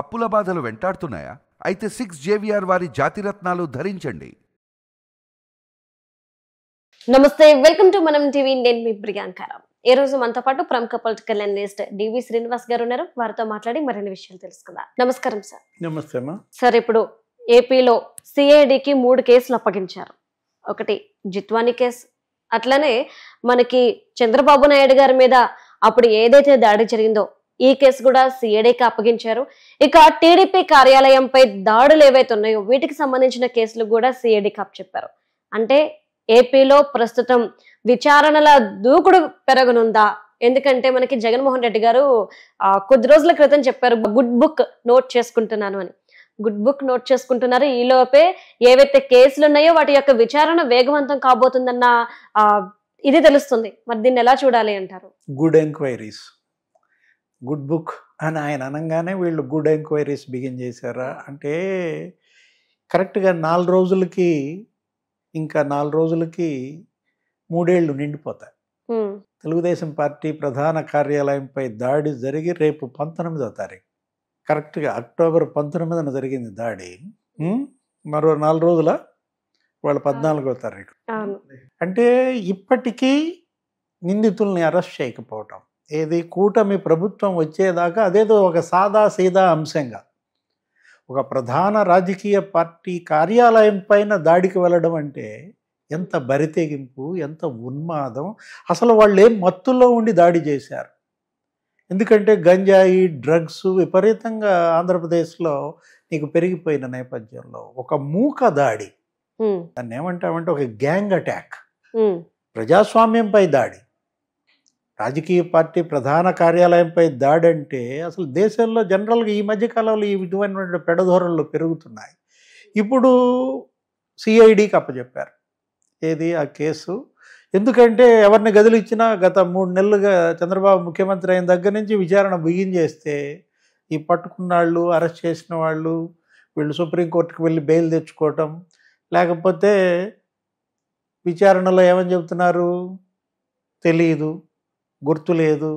అప్పుల బాధలు వెంటాడుతున్నాయా అయితే సిక్స్ జేవిఆర్ వారి జాతిరత్నాలు ధరించండి నమస్తే వెల్కమ్ టు మనం టీవీ నేను మీ ప్రియాంకారాం ఈ రోజు మనతో పాటు ప్రముఖ పొలిటికల్ అనలిస్ట్ డివి శ్రీనివాస్ గారు ఉన్నారు వారితో మాట్లాడి మరిన్ని విషయాలు తెలుసుకుందాం నమస్కారం సార్ నమస్తే సార్ ఇప్పుడు ఏపీలో సిఐడికి మూడు కేసులు అప్పగించారు ఒకటి జిత్వాని కేసు అట్లనే మనకి చంద్రబాబు నాయుడు గారి మీద అప్పుడు ఏదైతే దాడి జరిగిందో ఈ కేసు కూడా సిఐడికి అప్పగించారు ఇక టీడీపీ కార్యాలయంపై దాడులు ఏవైతే ఉన్నాయో వీటికి సంబంధించిన కేసులు కూడా సిఐడికి అప్పచెప్పారు అంటే ఏపీలో ప్రస్తుతం విచారణల దూకుడు పెరగనుందా ఎందుకంటే మనకి జగన్మోహన్ రెడ్డి గారు కొద్ది రోజుల క్రితం చెప్పారు గుడ్ బుక్ నోట్ చేసుకుంటున్నాను అని గుడ్ బుక్ నోట్ చేసుకుంటున్నారు ఈలోపే ఏవైతే కేసులు ఉన్నాయో వాటి యొక్క విచారణ వేగవంతం కాబోతుందన్న ఇది తెలుస్తుంది మరి దీన్ని ఎలా చూడాలి అంటారు గుడ్ ఎంక్వైరీస్ గుడ్ బుక్ అని ఆయన అనగానే వీళ్ళు గుడ్ ఎంక్వైరీస్ బిగిన్ చేశారా అంటే కరెక్ట్గా నాలుగు రోజులకి ఇంకా నాలుగు రోజులకి మూడేళ్లు నిండిపోతాయి తెలుగుదేశం పార్టీ ప్రధాన కార్యాలయంపై దాడి జరిగి రేపు పంతొమ్మిదో తారీఖు కరెక్ట్గా అక్టోబర్ పంతొమ్మిదిన జరిగింది దాడి మరో నాలుగు రోజుల వాళ్ళ పద్నాలుగో తారీఖు అంటే ఇప్పటికీ నిందితుల్ని అరెస్ట్ చేయకపోవటం ఏది కూటమి ప్రభుత్వం వచ్చేదాకా అదేదో ఒక సాదా సీదా అంశంగా ఒక ప్రధాన రాజకీయ పార్టీ కార్యాలయం పైన దాడికి వెళ్ళడం అంటే ఎంత బరితెగింపు ఎంత ఉన్మాదం అసలు వాళ్ళు ఏం మత్తుల్లో ఉండి దాడి చేశారు ఎందుకంటే గంజాయి డ్రగ్స్ విపరీతంగా ఆంధ్రప్రదేశ్లో నీకు పెరిగిపోయిన నేపథ్యంలో ఒక మూక దాడి దాన్ని ఏమంటామంటే ఒక గ్యాంగ్ అటాక్ ప్రజాస్వామ్యంపై దాడి రాజకీయ పార్టీ ప్రధాన కార్యాలయంపై దాడి అంటే అసలు దేశంలో జనరల్గా ఈ మధ్యకాలంలో ఈ విధమైనటువంటి పెడధోరణులు పెరుగుతున్నాయి ఇప్పుడు సిఐడికి అప్పచెప్పారు ఏది ఆ కేసు ఎందుకంటే ఎవరిని గదిలిచ్చినా గత మూడు నెలలుగా చంద్రబాబు ముఖ్యమంత్రి అయిన దగ్గర నుంచి విచారణ బిగించేస్తే ఈ పట్టుకున్న వాళ్ళు అరెస్ట్ చేసిన వాళ్ళు వీళ్ళు సుప్రీంకోర్టుకు వెళ్ళి బెయిల్ తెచ్చుకోవటం లేకపోతే విచారణలో ఏమని చెబుతున్నారు తెలియదు గుర్తు లేదు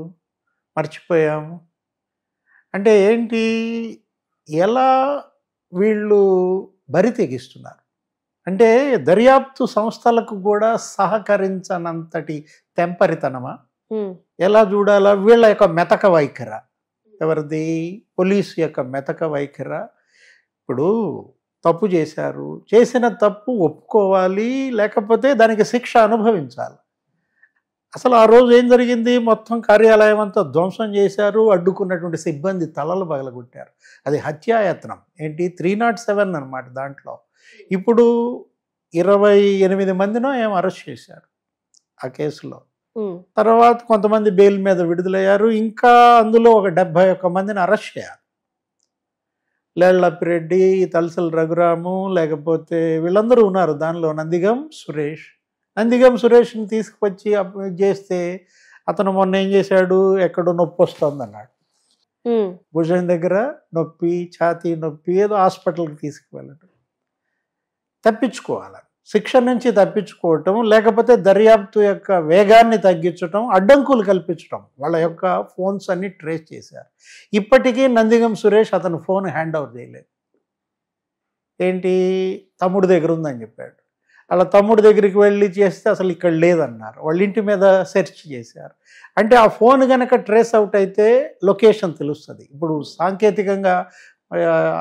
మర్చిపోయాము అంటే ఏంటి ఎలా వీళ్ళు బరి తెగిస్తున్నారు అంటే దర్యాప్తు సంస్థలకు కూడా సహకరించనంతటి తెంపరితనమా ఎలా చూడాలా వీళ్ళ యొక్క మెతక వైఖర ఎవరిది పోలీసు యొక్క మెతక వైఖర ఇప్పుడు తప్పు చేశారు చేసిన తప్పు ఒప్పుకోవాలి లేకపోతే దానికి శిక్ష అనుభవించాలి అసలు ఆ రోజు ఏం జరిగింది మొత్తం కార్యాలయం అంతా ధ్వంసం చేశారు అడ్డుకున్నటువంటి సిబ్బంది తలలు పగలగొట్టారు అది హత్యాయత్నం ఏంటి త్రీ నాట్ సెవెన్ అనమాట దాంట్లో ఇప్పుడు ఇరవై ఎనిమిది మందినో ఏం అరెస్ట్ చేశారు ఆ కేసులో తర్వాత కొంతమంది బెయిల్ మీద విడుదలయ్యారు ఇంకా అందులో ఒక డెబ్బై ఒక్క మందిని అరెస్ట్ చేయాలి లేళ్లప్పిరెడ్డి తలసల రఘురాము లేకపోతే వీళ్ళందరూ ఉన్నారు దానిలో నందిగం సురేష్ నందిగం సురేష్ని తీసుకువచ్చి చేస్తే అతను మొన్న ఏం చేశాడు ఎక్కడో నొప్పి వస్తుంది అన్నాడు భుజం దగ్గర నొప్పి ఛాతీ నొప్పి ఏదో హాస్పిటల్కి తీసుకువెళ్ళడం తప్పించుకోవాలి శిక్ష నుంచి తప్పించుకోవటం లేకపోతే దర్యాప్తు యొక్క వేగాన్ని తగ్గించటం అడ్డంకులు కల్పించటం వాళ్ళ యొక్క ఫోన్స్ అన్ని ట్రేస్ చేశారు ఇప్పటికీ నందిగం సురేష్ అతను ఫోన్ హ్యాండ్ ఓవర్ చేయలేదు ఏంటి తమ్ముడు దగ్గర ఉందని చెప్పాడు అలా తమ్ముడి దగ్గరికి వెళ్ళి చేస్తే అసలు ఇక్కడ లేదన్నారు వాళ్ళ ఇంటి మీద సెర్చ్ చేశారు అంటే ఆ ఫోన్ కనుక ట్రేస్ అవుట్ అయితే లొకేషన్ తెలుస్తుంది ఇప్పుడు సాంకేతికంగా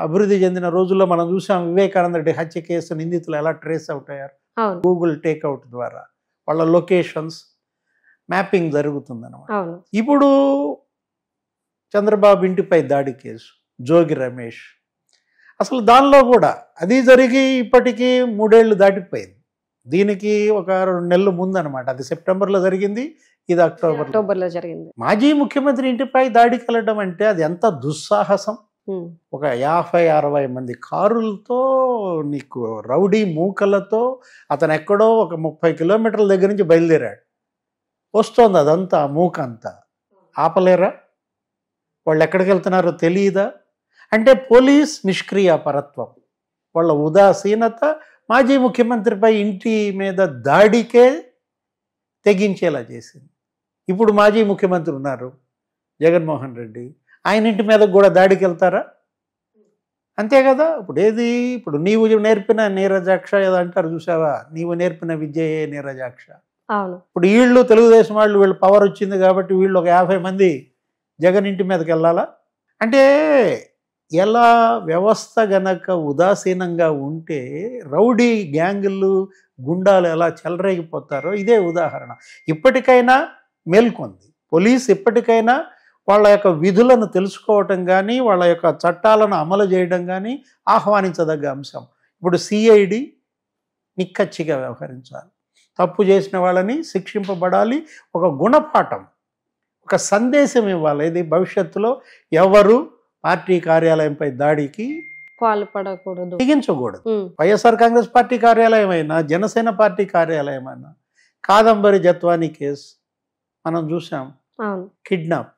అభివృద్ధి చెందిన రోజుల్లో మనం చూసాం వివేకానంద రెడ్డి హత్య కేసు నిందితులు ఎలా ట్రేస్ అవుట్ అయ్యారు గూగుల్ టేక్అవుట్ ద్వారా వాళ్ళ లొకేషన్స్ మ్యాపింగ్ జరుగుతుంది అనమాట ఇప్పుడు చంద్రబాబు ఇంటిపై దాడి కేసు జోగి రమేష్ అసలు దానిలో కూడా అది జరిగి ఇప్పటికీ మూడేళ్లు దాటిపోయింది దీనికి ఒక రెండు నెలలు ముందు అనమాట అది సెప్టెంబర్లో జరిగింది ఇది అక్టోబర్ అక్టోబర్లో జరిగింది మాజీ ముఖ్యమంత్రి ఇంటిపై దాడి కలడం అంటే అది ఎంత దుస్సాహసం ఒక యాభై అరవై మంది కారులతో నీకు రౌడీ మూకలతో అతను ఎక్కడో ఒక ముప్పై కిలోమీటర్ల దగ్గర నుంచి బయలుదేరాడు వస్తోంది అదంతా మూక అంతా ఆపలేరా వాళ్ళు ఎక్కడికి వెళ్తున్నారో తెలియదా అంటే పోలీస్ నిష్క్రియ పరత్వం వాళ్ళ ఉదాసీనత మాజీ ముఖ్యమంత్రిపై ఇంటి మీద దాడికే తెగించేలా చేసింది ఇప్పుడు మాజీ ముఖ్యమంత్రి ఉన్నారు జగన్మోహన్ రెడ్డి ఆయన ఇంటి మీద కూడా దాడికి వెళ్తారా అంతే కదా ఇప్పుడు ఏది ఇప్పుడు నీవు నేర్పిన నీరజాక్ష ఏదో అంటారు చూసావా నీవు నేర్పిన విద్యయే నీరజాక్ష ఇప్పుడు వీళ్ళు తెలుగుదేశం వాళ్ళు వీళ్ళు పవర్ వచ్చింది కాబట్టి వీళ్ళు ఒక యాభై మంది జగన్ ఇంటి మీదకి వెళ్ళాలా అంటే ఎలా వ్యవస్థ గనక ఉదాసీనంగా ఉంటే రౌడీ గ్యాంగులు గుండాలు ఎలా చెలరేగిపోతారో ఇదే ఉదాహరణ ఇప్పటికైనా మేల్కొంది పోలీస్ ఇప్పటికైనా వాళ్ళ యొక్క విధులను తెలుసుకోవటం కానీ వాళ్ళ యొక్క చట్టాలను అమలు చేయడం కానీ ఆహ్వానించదగ్గ అంశం ఇప్పుడు సిఐడి నిక్కచ్చిగా వ్యవహరించాలి తప్పు చేసిన వాళ్ళని శిక్షింపబడాలి ఒక గుణపాఠం ఒక సందేశం ఇవ్వాలి ఇది భవిష్యత్తులో ఎవరు పార్టీ కార్యాలయంపై దాడికి పాల్పడకూడదు తెగించకూడదు వైఎస్ఆర్ కాంగ్రెస్ పార్టీ కార్యాలయం అయినా జనసేన పార్టీ కార్యాలయం అయినా కాదంబరి జత్వాని కేసు మనం చూసాం కిడ్నాప్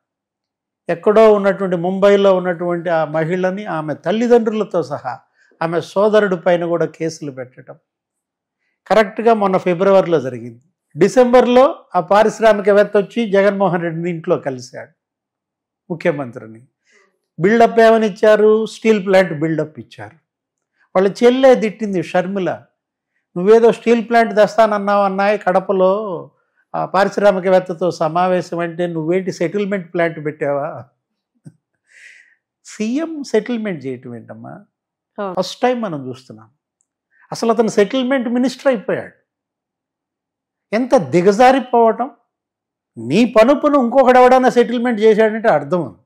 ఎక్కడో ఉన్నటువంటి ముంబైలో ఉన్నటువంటి ఆ మహిళని ఆమె తల్లిదండ్రులతో సహా ఆమె సోదరుడి పైన కూడా కేసులు పెట్టడం కరెక్ట్గా మొన్న ఫిబ్రవరిలో జరిగింది డిసెంబర్లో ఆ పారిశ్రామికవేత్త వచ్చి జగన్మోహన్ రెడ్డిని ఇంట్లో కలిశాడు ముఖ్యమంత్రిని బిల్డప్ ఏమని ఇచ్చారు స్టీల్ ప్లాంట్ బిల్డప్ ఇచ్చారు వాళ్ళ చెల్లె తిట్టింది షర్మిల నువ్వేదో స్టీల్ ప్లాంట్ తెస్తానన్నావు అన్నాయి కడపలో పారిశ్రామికవేత్తతో సమావేశం అంటే నువ్వేంటి సెటిల్మెంట్ ప్లాంట్ పెట్టావా సీఎం సెటిల్మెంట్ చేయటం ఏంటమ్మా ఫస్ట్ టైం మనం చూస్తున్నాం అసలు అతను సెటిల్మెంట్ మినిస్టర్ అయిపోయాడు ఎంత దిగజారిపోవటం నీ పనుపును ఎవడన్నా సెటిల్మెంట్ చేశాడంటే అర్థం ఉంది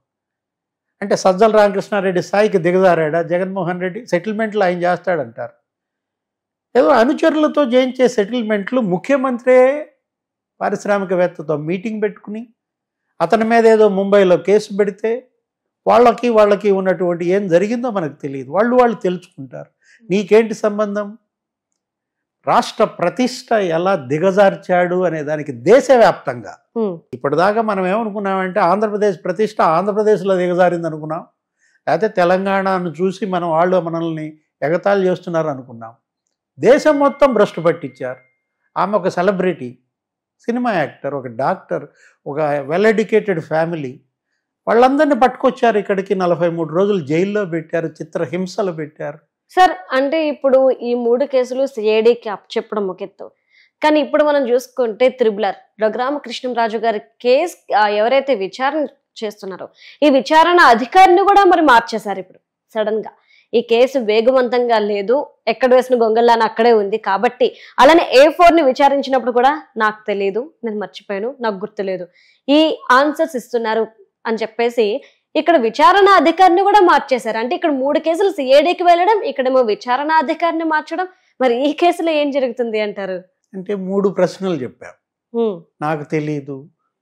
అంటే సజ్జల రామకృష్ణారెడ్డి స్థాయికి దిగజారాడా జగన్మోహన్ రెడ్డి సెటిల్మెంట్లు ఆయన చేస్తాడంటారు ఏదో అనుచరులతో జయించే సెటిల్మెంట్లు ముఖ్యమంత్రి పారిశ్రామికవేత్తతో మీటింగ్ పెట్టుకుని అతని మీద ఏదో ముంబైలో కేసు పెడితే వాళ్ళకి వాళ్ళకి ఉన్నటువంటి ఏం జరిగిందో మనకు తెలియదు వాళ్ళు వాళ్ళు తెలుసుకుంటారు నీకేంటి సంబంధం రాష్ట్ర ప్రతిష్ట ఎలా దిగజార్చాడు అనే దానికి దేశవ్యాప్తంగా ఇప్పటిదాకా మనం ఏమనుకున్నామంటే ఆంధ్రప్రదేశ్ ప్రతిష్ట ఆంధ్రప్రదేశ్లో దిగజారింది అనుకున్నాం లేకపోతే తెలంగాణను చూసి మనం వాళ్ళు మనల్ని ఎగతాళి చేస్తున్నారు అనుకున్నాం దేశం మొత్తం భ్రష్టు పట్టించారు ఆమె ఒక సెలబ్రిటీ సినిమా యాక్టర్ ఒక డాక్టర్ ఒక వెల్ ఎడ్యుకేటెడ్ ఫ్యామిలీ వాళ్ళందరినీ పట్టుకొచ్చారు ఇక్కడికి నలభై మూడు రోజులు జైల్లో పెట్టారు చిత్రహింసలు పెట్టారు సార్ అంటే ఇప్పుడు ఈ మూడు కేసులు సిఐడికి అప్పచెప్పడం ముఖ్యత్వం కానీ ఇప్పుడు మనం చూసుకుంటే త్రిబులర్ రఘురామకృష్ణరాజు గారి కేసు ఎవరైతే విచారణ చేస్తున్నారో ఈ విచారణ అధికారిని కూడా మరి మార్చేశారు ఇప్పుడు సడన్ గా ఈ కేసు వేగవంతంగా లేదు ఎక్కడ వేసిన గొంగల్లాన అక్కడే ఉంది కాబట్టి అలానే ఏ ఫోర్ని విచారించినప్పుడు కూడా నాకు తెలియదు నేను మర్చిపోయాను నాకు గుర్తులేదు ఈ ఆన్సర్స్ ఇస్తున్నారు అని చెప్పేసి ఇక్కడ విచారణ అధికారిని కూడా మార్చేశారు అంటే ఇక్కడ మూడు కేసులు సిఐడికి వెళ్ళడం ఇక్కడేమో విచారణ అధికారిని మార్చడం మరి ఈ కేసులో ఏం జరుగుతుంది అంటారు అంటే మూడు ప్రశ్నలు చెప్పారు నాకు తెలియదు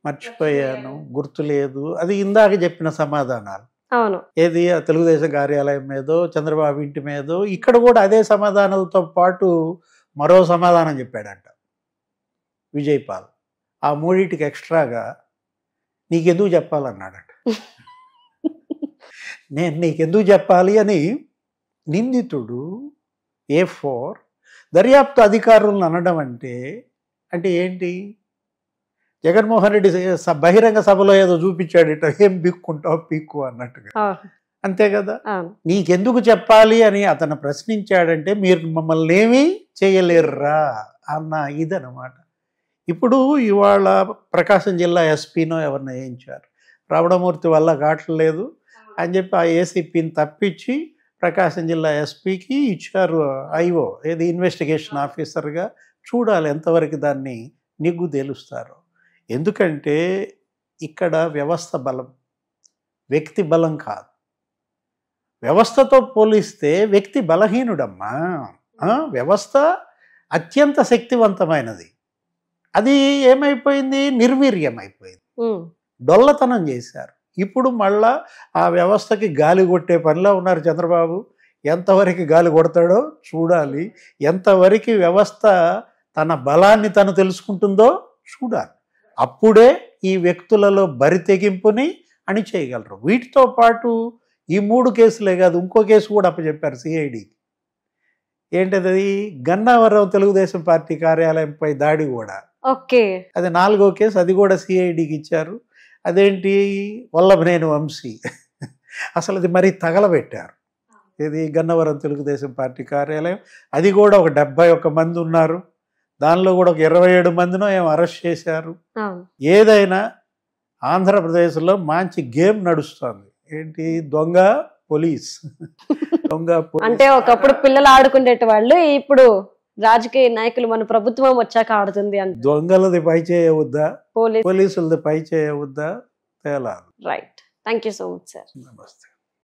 మర్చిపోయాను గుర్తులేదు అది ఇందాక చెప్పిన సమాధానాలు అవును ఏది తెలుగుదేశం కార్యాలయం మీదో చంద్రబాబు ఇంటి మీదో ఇక్కడ కూడా అదే సమాధానాలతో పాటు మరో సమాధానం చెప్పాడంట విజయపాల్ ఆ మూడింటికి ఎక్స్ట్రాగా నీకెందుకు చెప్పాలన్నాడట నేను నీకెందుకు చెప్పాలి అని నిందితుడు ఏ ఫోర్ దర్యాప్తు అధికారులను అనడం అంటే అంటే ఏంటి జగన్మోహన్ రెడ్డి బహిరంగ సభలో ఏదో చూపించాడట ఏం బిక్కుంటావు పీక్కు అన్నట్టుగా అంతే కదా నీకెందుకు చెప్పాలి అని అతను ప్రశ్నించాడంటే మీరు మమ్మల్ని ఏమీ చేయలేరురా అన్న ఇదనమాట ఇప్పుడు ఇవాళ ప్రకాశం జిల్లా ఎస్పీనో ఎవరిని వేయించారు రావణమూర్తి వల్ల లేదు అని చెప్పి ఆ ఏసీపీని తప్పించి ప్రకాశం జిల్లా ఎస్పీకి ఇచ్చారు ఐఓ ఏది ఇన్వెస్టిగేషన్ ఆఫీసర్గా చూడాలి ఎంతవరకు దాన్ని నిగ్గు తేలుస్తారు ఎందుకంటే ఇక్కడ వ్యవస్థ బలం వ్యక్తి బలం కాదు వ్యవస్థతో పోలిస్తే వ్యక్తి బలహీనుడమ్మా వ్యవస్థ అత్యంత శక్తివంతమైనది అది ఏమైపోయింది నిర్వీర్యమైపోయింది డొల్లతనం చేశారు ఇప్పుడు మళ్ళా ఆ వ్యవస్థకి గాలి కొట్టే పనిలో ఉన్నారు చంద్రబాబు ఎంతవరకు గాలి కొడతాడో చూడాలి ఎంతవరకు వ్యవస్థ తన బలాన్ని తను తెలుసుకుంటుందో చూడాలి అప్పుడే ఈ వ్యక్తులలో బరి తెగింపుని అని చేయగలరు వీటితో పాటు ఈ మూడు కేసులే కాదు ఇంకో కేసు కూడా అప్పచెప్పారు సిఐడికి ఏంటది గన్నవరం తెలుగుదేశం పార్టీ కార్యాలయంపై దాడి కూడా ఓకే అది నాలుగో కేసు అది కూడా సిఐడికి ఇచ్చారు అదేంటి వల్లభనేని వంశీ అసలు అది మరీ తగలబెట్టారు ఇది గన్నవరం తెలుగుదేశం పార్టీ కార్యాలయం అది కూడా ఒక డెబ్బై ఒక్క మంది ఉన్నారు దానిలో కూడా ఒక ఇరవై ఏడు మందినో ఏం అరెస్ట్ చేశారు ఏదైనా ఆంధ్రప్రదేశ్లో మంచి గేమ్ నడుస్తుంది ఏంటి దొంగ పోలీస్ దొంగ అంటే ఒకప్పుడు పిల్లలు ఆడుకునేటి వాళ్ళు ఇప్పుడు రాజకీయ నాయకులు మన ప్రభుత్వం వచ్చాక ఆడుతుంది అని దొంగలది పై చేయవద్దా పోలీసులది పై చేయవద్దా తేలా right thank you so much sir నమస్తే